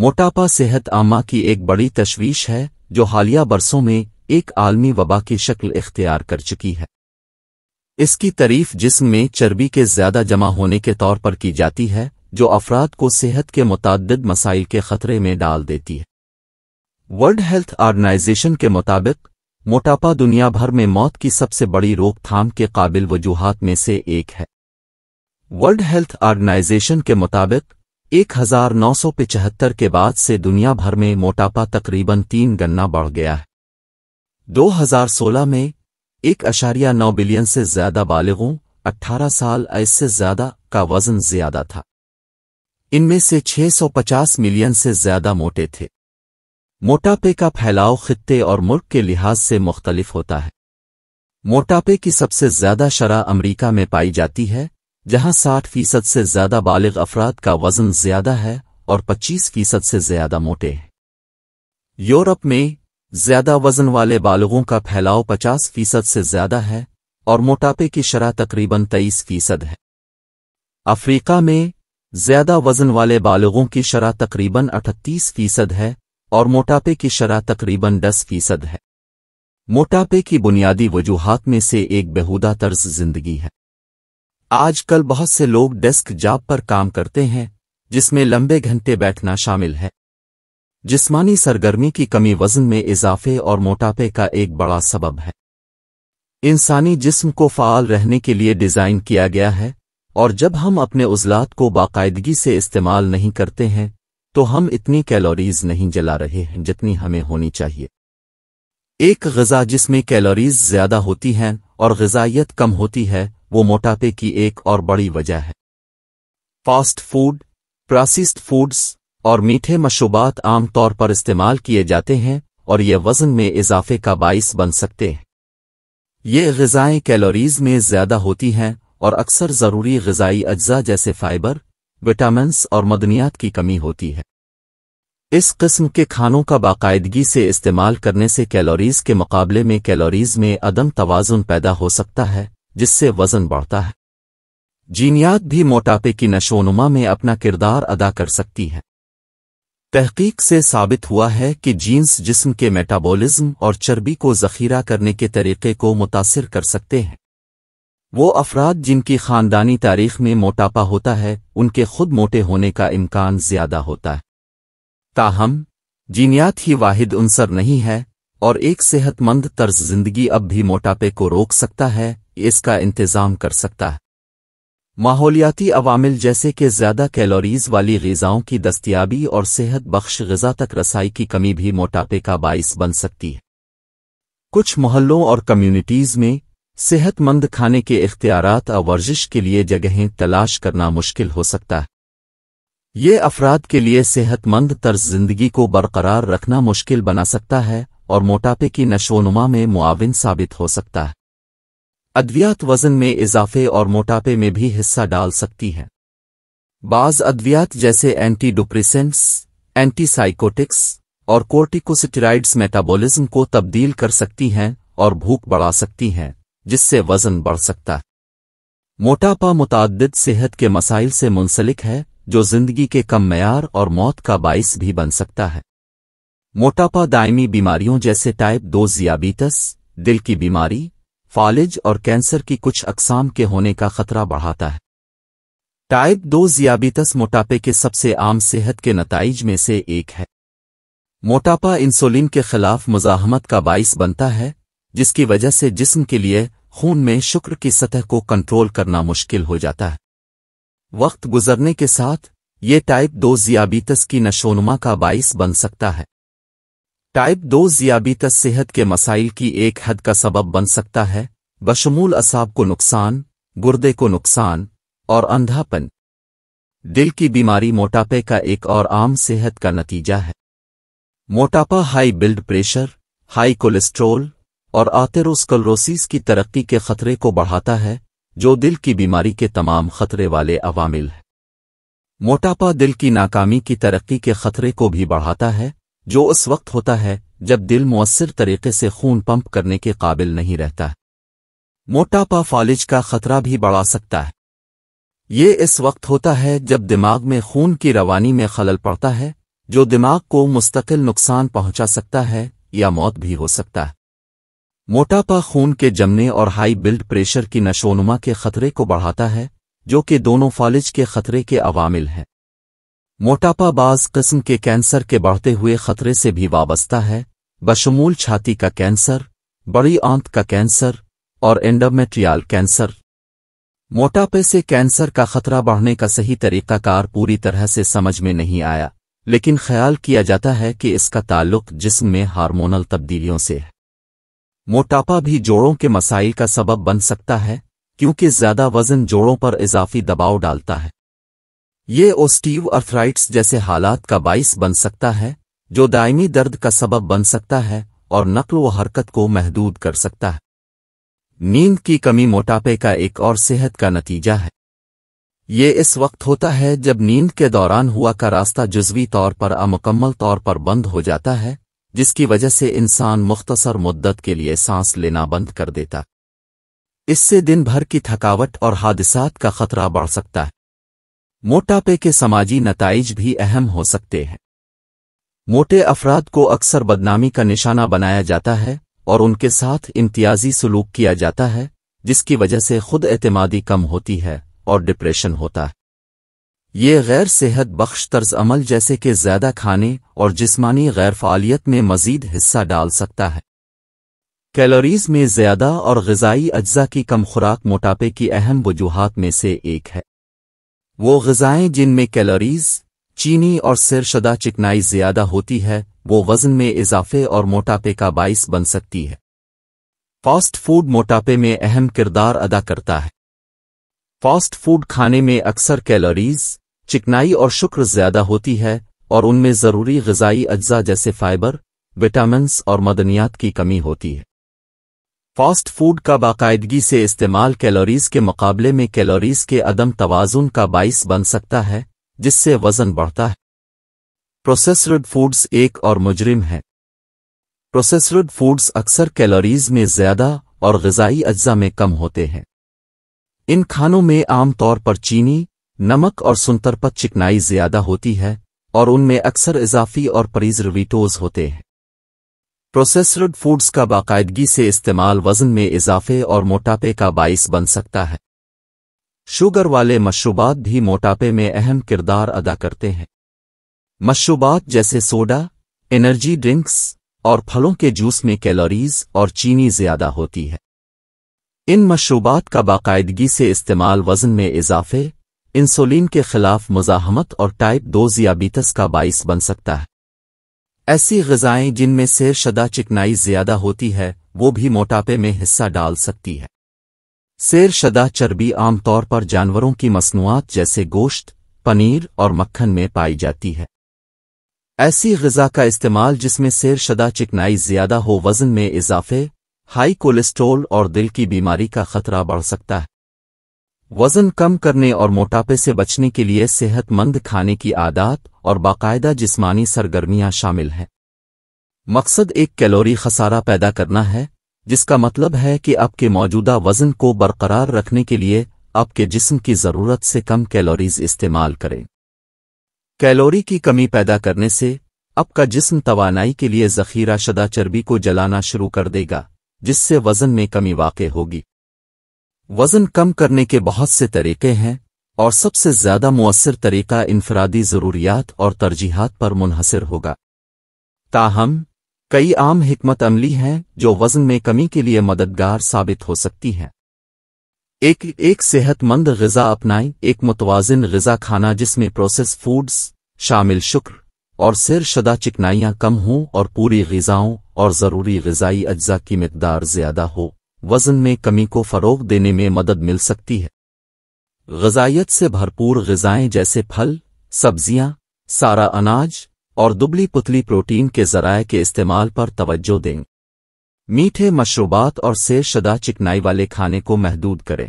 मोटापा सेहत आमा की एक बड़ी तशवीश है जो हालिया बरसों में एक आलमी वबा की शक्ल इख्तियार कर चुकी है इसकी तारीफ जिस्म में चर्बी के ज्यादा जमा होने के तौर पर की जाती है जो अफराद को सेहत के मुतद मसाइल के खतरे में डाल देती है वर्ल्ड हेल्थ ऑर्गेनाइजेशन के मुताबिक मोटापा दुनिया भर में मौत की सबसे बड़ी रोकथाम के काबिल वजूहत में से एक है वर्ल्ड हेल्थ ऑर्गेनाइजेशन के मुताबिक एक हजार नौ सौ पिचहत्तर के बाद से दुनिया भर में मोटापा तकरीबन तीन गन्ना बढ़ गया है 2016 में एक अशारिया नौ बिलियन से ज्यादा बालगों 18 साल ऐसे ज्यादा का वजन ज्यादा था इनमें से 650 मिलियन से ज्यादा मोटे थे मोटापे का फैलाव खित्ते और मुल्क के लिहाज से मुख्तलिफ होता है मोटापे की सबसे ज्यादा शरह अमरीका में पाई जाती है जहां 60 फीसद से ज्यादा बालिग अफराद का वजन ज्यादा है और 25 फीसद से ज्यादा मोटे हैं यूरोप में ज्यादा वजन वाले बालगों का फैलाव 50 फीसद से ज्यादा है और मोटापे की शरह तकरीबन 23 फीसद है अफ्रीका में ज्यादा वजन वाले बालगों की शरह तकरीबन 38 फीसद है और मोटापे की शरह तकरीबन 10 फीसद है मोटापे की बुनियादी वजूहत में से एक बेहुदा तर्ज जिंदगी है आजकल बहुत से लोग डेस्क जॉब पर काम करते हैं जिसमें लंबे घंटे बैठना शामिल है जिस्मानी सरगर्मी की कमी वजन में इजाफे और मोटापे का एक बड़ा सबब है इंसानी जिस्म को फाल रहने के लिए डिज़ाइन किया गया है और जब हम अपने उजलात को बाकायदगी से इस्तेमाल नहीं करते हैं तो हम इतनी कैलोरीज नहीं जला रहे हैं जितनी हमें होनी चाहिए एक गज़ा जिसमें कैलोरीज ज़्यादा होती हैं और गजाइत कम होती है वो मोटापे की एक और बड़ी वजह है फास्ट फूड प्रोसेस्ड फूड्स और मीठे मशरूबात आमतौर पर इस्तेमाल किए जाते हैं और ये वजन में इजाफे का बाइस बन सकते हैं ये गज़ाएँ कैलोरीज में ज़्यादा होती हैं और अक्सर ज़रूरी गज़ाई अज्जा जैसे फाइबर विटामिन और मदनियात की कमी होती है इस किस्म के खानों का बाकायदगी से इस्तेमाल करने से कैलोरीज के मुकाबले में कैलोरीज में अदम तोज़ुन पैदा हो सकता है जिससे वजन बढ़ता है जीनियात भी मोटापे की नशोनुमा में अपना किरदार अदा कर सकती है तहकीक से साबित हुआ है कि जीन्स जिस्म के मेटाबॉलिज्म और चर्बी को जखीरा करने के तरीके को मुतासर कर सकते हैं वो अफराद जिनकी खानदानी तारीख में मोटापा होता है उनके खुद मोटे होने का इम्कान ज्यादा होता है ताहम जीनियात ही वाहिद अनसर नहीं है और एक सेहतमंद तर्ज जिंदगी अब भी मोटापे को रोक सकता है इसका इंतज़ाम कर सकता है माहौलियाती अवामिल जैसे कि ज़्यादा कैलोरीज वाली गज़ाओं की दस्तियाबी और सेहत बख्श गज़ा तक रसाई की कमी भी मोटापे का बायस बन सकती है कुछ मोहल्लों और कम्यूनिटीज़ में सेहतमंद खाने के इख्तियारत और वर्जिश के लिए जगहें तलाश करना मुश्किल हो सकता है ये अफराद के लिए सेहतमंद तर्ज जिंदगी को बरकरार रखना मुश्किल बना सकता है और मोटापे की नशोनुमा में मुआवन साबित हो सकता है अद्वियात वजन में इजाफे और मोटापे में भी हिस्सा डाल सकती हैं बाज अद्वियात जैसे एंटी डिप्रेसेंट्स एंटीसाइकोटिक्स और कोर्टिकोसिटेराइड्स मेटाबॉलिज्म को तब्दील कर सकती हैं और भूख बढ़ा सकती हैं जिससे वजन बढ़ सकता है मोटापा मुतद सेहत के मसाइल से मुंसलिक है जो जिंदगी के कम मैार और मौत का बाइस भी बन सकता है मोटापा दायमी बीमारियों जैसे टाइप दो जियाबीतस दिल की बीमारी फालिज और कैंसर की कुछ अकसाम के होने का खतरा बढ़ाता है टाइप दो जियाबीतस मोटापे के सबसे आम सेहत के नतज में से एक है मोटापा इंसुलिन के खिलाफ मुजाहमत का बाइस बनता है जिसकी वजह से जिस्म के लिए खून में शुक्र की सतह को कंट्रोल करना मुश्किल हो जाता है वक्त गुजरने के साथ ये टाइप दो जियाबीतस की नशोनुमा का बाइस बन सकता है टाइप दो जियाबीतस सेहत के मसाइल की एक हद का सबब बन सकता है बशमूल असाब को नुकसान गुर्दे को नुकसान और अंधापन दिल की बीमारी मोटापे का एक और आम सेहत का नतीजा है मोटापा high blood pressure high cholesterol और आतेरोस्कलरोसिस की तरक्की के खतरे को बढ़ाता है जो दिल की बीमारी के तमाम खतरे वाले अवामिल है मोटापा दिल की नाकामी की तरक्की के खतरे को भी बढ़ाता है जो उस वक्त होता है जब दिल मौसर तरीके से खून पंप करने के काबिल नहीं रहता मोटापा फॉलिज का खतरा भी बढ़ा सकता है ये इस वक्त होता है जब दिमाग में खून की रवानी में खलल पड़ता है जो दिमाग को मुस्तकिल नुकसान पहुंचा सकता है या मौत भी हो सकता है मोटापा खून के जमने और हाई ब्लड प्रेशर की नशोनुमा के खतरे को बढ़ाता है जो कि दोनों फॉलिज के खतरे के अवामिल हैं मोटापा बाज किस्म के कैंसर के बढ़ते हुए खतरे से भी वाबस्ता है बशमूल छाती का कैंसर बड़ी आंत का कैंसर और एंडोमेट्रियल कैंसर मोटापे से कैंसर का खतरा बढ़ने का सही तरीकाकार पूरी तरह से समझ में नहीं आया लेकिन ख्याल किया जाता है कि इसका ताल्लुक जिस्म में हार्मोनल तब्दीलियों से है मोटापा भी जोड़ों के मसाइल का सबब बन सकता है क्योंकि ज्यादा वजन जोड़ों पर इजाफी दबाव डालता है ये ओस्टीव अर्थराइट्स जैसे हालात का बाइस बन सकता है जो दायमी दर्द का सबब बन सकता है और नकल व हरकत को महदूद कर सकता है नींद की कमी मोटापे का एक और सेहत का नतीजा है ये इस वक्त होता है जब नींद के दौरान हुआ का रास्ता जुजवी तौर पर अमुकम्मल तौर पर बंद हो जाता है जिसकी वजह से इंसान मुख्तसर मुद्दत के लिए सांस लेना बंद कर देता इससे दिन भर की थकावट और हादसात का खतरा बढ़ सकता है मोटापे के समाजी नतज भी अहम हो सकते हैं मोटे अफराद को अक्सर बदनामी का निशाना बनाया जाता है और उनके साथ इम्तियाजी सलूक किया जाता है जिसकी वजह से खुद एतमादी कम होती है और डिप्रेशन होता है ये गैर सेहत बख्श तर्ज अमल जैसे कि ज्यादा खाने और जिस्मानी गैर फालियत में मजीद हिस्सा डाल सकता है कैलोरीज में ज्यादा और गजाई अज्जा की कम खुराक मोटापे की अहम वजूहत में से एक है वो गज़ाएं जिनमें कैलोरीज चीनी और सिरशदा चिकनाई ज़्यादा होती है वो वज़न में इजाफे और मोटापे का बायस बन सकती है फास्ट फूड मोटापे में अहम किरदार अदा करता है फास्ट फूड खाने में अक्सर कैलोरीज चिकनाई और शुक्र ज़्यादा होती है और उनमें ज़रूरी गज़ाई अज्जा जैसे फाइबर विटामिन और मदनियात की कमी होती है फास्ट फूड का बाकायदगी से इस्तेमाल कैलोरीज के मुकाबले में कैलोरीज के अदम तोज़ुन का बाइस बन सकता है जिससे वज़न बढ़ता है प्रोसेसड फूड्स एक और मुजरिम है प्रोसेसड फूड्स अक्सर कैलोरीज में ज़्यादा और गजाई अज्जा में कम होते हैं इन खानों में आमतौर पर चीनी नमक और सुनतरपत चिकनाई ज़्यादा होती है और उनमें अक्सर इजाफी और परिजरविटोज होते हैं प्रोसेसड फूड्स का बाकायदगी से इस्तेमाल वजन में इजाफे और मोटापे का बाइस बन सकता है शुगर वाले मशरूबात भी मोटापे में अहम किरदार अदा करते हैं मशरूबात जैसे सोडा एनर्जी ड्रिंक्स और फलों के जूस में कैलोरीज और चीनी ज्यादा होती है इन मशरूबात का बाकायदगी से इस्तेमाल वजन में इजाफे इंसुलिन के खिलाफ मुजाहमत और टाइप दो जियाबीतस का बाइस बन सकता है ऐसी ग़ज़ाएं जिनमें से शदा चिकनाई ज़्यादा होती है वो भी मोटापे में हिस्सा डाल सकती है सैर शदा चर्बी आमतौर पर जानवरों की मसनूआत जैसे गोश्त पनीर और मक्खन में पाई जाती है ऐसी गज़ा का इस्तेमाल जिसमें सैर शदा चिकनाई ज़्यादा हो वज़न में इजाफे हाई कोलेस्ट्रोल और दिल की बीमारी का खतरा बढ़ सकता है वजन कम करने और मोटापे से बचने के लिए सेहतमंद खाने की आदत और बाकायदा जिस्मानी सरगर्मियां शामिल हैं मकसद एक कैलोरी खसारा पैदा करना है जिसका मतलब है कि आपके मौजूदा वजन को बरकरार रखने के लिए आपके जिस्म की ज़रूरत से कम कैलोरीज इस्तेमाल करें कैलोरी की कमी पैदा करने से आपका जिस्म तोानाई के लिए जखीरा शदा चर्बी को जलाना शुरू कर देगा जिससे वजन में कमी वाक़ होगी वज़न कम करने के बहुत से तरीके हैं और सबसे ज़्यादा मؤसर तरीका इनफरादी ज़रूरियात और तरजीहत पर मुनहसर होगा ताहम कई आम हमत अमली हैं जो वज़न में कमी के लिए मददगार साबित हो सकती हैं एक एक सेहतमंद गज़ा अपनाएं एक मुतवाजन गज़ा खाना जिसमें प्रोसेस फूड्स शामिल शुक्र और सिर शदा चिकनाइयां कम हों और पूरी गज़ाओं और ज़रूरी गज़ाई अज्जा की मकदार ज़्यादा हो वजन में कमी को फ़रोग देने में मदद मिल सकती है गजाइत से भरपूर गजाएं जैसे फल सब्जियां, सारा अनाज और दुबली पुतली प्रोटीन के जराए के इस्तेमाल पर तवज्जो दें मीठे मशरूबात और शदा चिकनाई वाले खाने को महदूद करें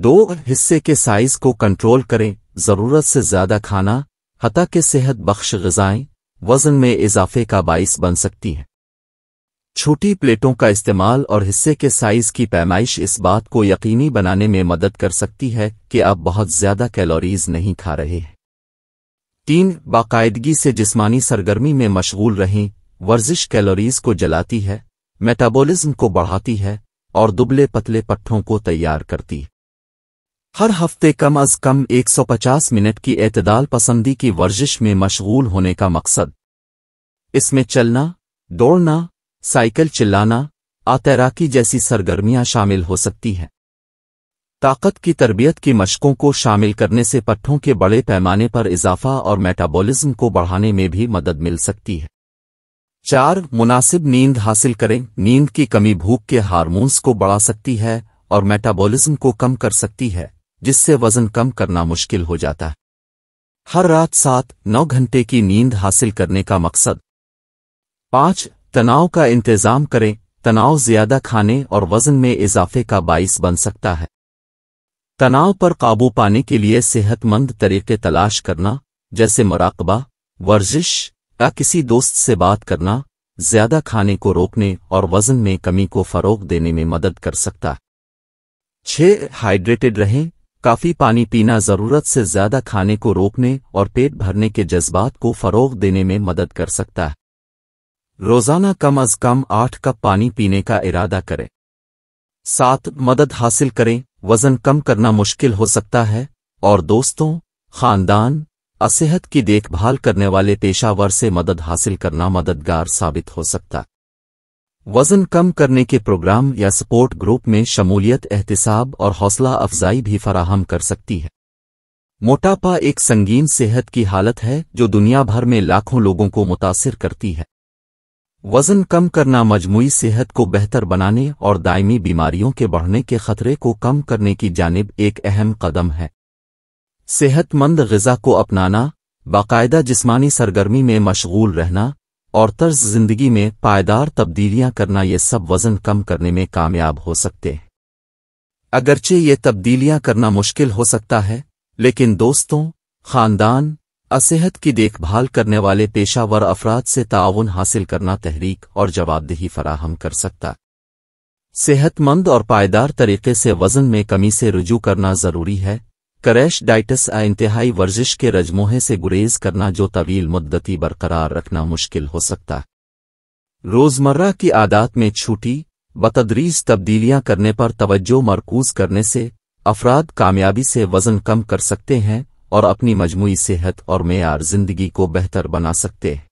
दो हिस्से के साइज को कंट्रोल करें ज़रूरत से ज़्यादा खाना हता के सेहत बख्श गजाएं वज़न में इजाफे का बाइस बन सकती हैं छोटी प्लेटों का इस्तेमाल और हिस्से के साइज की पैमाइश इस बात को यकीनी बनाने में मदद कर सकती है कि आप बहुत ज्यादा कैलोरीज नहीं खा रहे हैं तीन बाकायदगी से जिस्मानी सरगर्मी में मशगूल रहें वर्जिश कैलोरीज को जलाती है मेटाबॉलिज्म को बढ़ाती है और दुबले पतले पट्ठों को तैयार करती है हर हफ्ते कम अज कम 150 मिनट की एतदाल पसंदी की वर्जिश में मशगूल होने का मकसद इसमें चलना दौड़ना साइकिल चिल्लाना आ तैराकी जैसी सरगर्मियां शामिल हो सकती हैं ताकत की तरबियत की मशकों को शामिल करने से पट्ठों के बड़े पैमाने पर इजाफा और मेटाबॉलिज्म को बढ़ाने में भी मदद मिल सकती है चार मुनासिब नींद हासिल करें नींद की कमी भूख के हार्मोन्स को बढ़ा सकती है और मेटाबॉलिज्म को कम कर सकती है जिससे वजन कम करना मुश्किल हो जाता है हर रात सात नौ घंटे की नींद हासिल करने का मकसद पांच तनाव का इंतजाम करें तनाव ज्यादा खाने और वजन में इजाफे का बाइस बन सकता है तनाव पर काबू पाने के लिए सेहतमंद तरीके तलाश करना जैसे मराकबा वर्जिश या किसी दोस्त से बात करना ज्यादा खाने को रोकने और वजन में कमी को फरोग देने में मदद कर सकता है छः हाइड्रेटेड रहें काफ़ी पानी पीना ज़रूरत से ज़्यादा खाने को रोकने और पेट भरने के जज्बात को फ़रोग देने में मदद कर सकता है रोजाना कम अज कम आठ कप पानी पीने का इरादा करें सात मदद हासिल करें वजन कम करना मुश्किल हो सकता है और दोस्तों खानदान असेहत की देखभाल करने वाले पेशावर से मदद हासिल करना मददगार साबित हो सकता वजन कम करने के प्रोग्राम या सपोर्ट ग्रुप में शमूलियत एहतसाब और हौसला अफजाई भी फराहम कर सकती है मोटापा एक संगीन सेहत की हालत है जो दुनिया भर में लाखों लोगों को मुतासर करती है वजन कम करना मजमू सेहत को बेहतर बनाने और दायमी बीमारियों के बढ़ने के खतरे को कम करने की जानब एक अहम कदम है सेहतमंद गजा को अपनाना बाकायदा जिस्मानी सरगर्मी में मशगूल रहना और तर्ज जिंदगी में पायदार तब्दीलियां करना ये सब वजन कम करने में कामयाब हो सकते हैं अगरचे ये तब्दीलियां करना मुश्किल हो सकता है लेकिन दोस्तों खानदान असेहत की देखभाल करने वाले पेशावर अफराद से ताउन हासिल करना तहरीक और जवाबदेही फराहम कर सकता सेहतमंद और पायदार तरीके से वजन में कमी से रुजू करना ज़रूरी है करैश डाइटस इंतहाई वर्जिश के रजमोहे से गुरेज करना जो तवील मुद्दती बरकरार रखना मुश्किल हो सकता रोज़मर्रा की आदात में छूटी बतदरीज तब्दीलियां करने पर तवज्जो मरकूज करने से अफराद कामयाबी से वजन कम कर सकते हैं और अपनी मजमू सेहत और मैार जिंदगी को बेहतर बना सकते हैं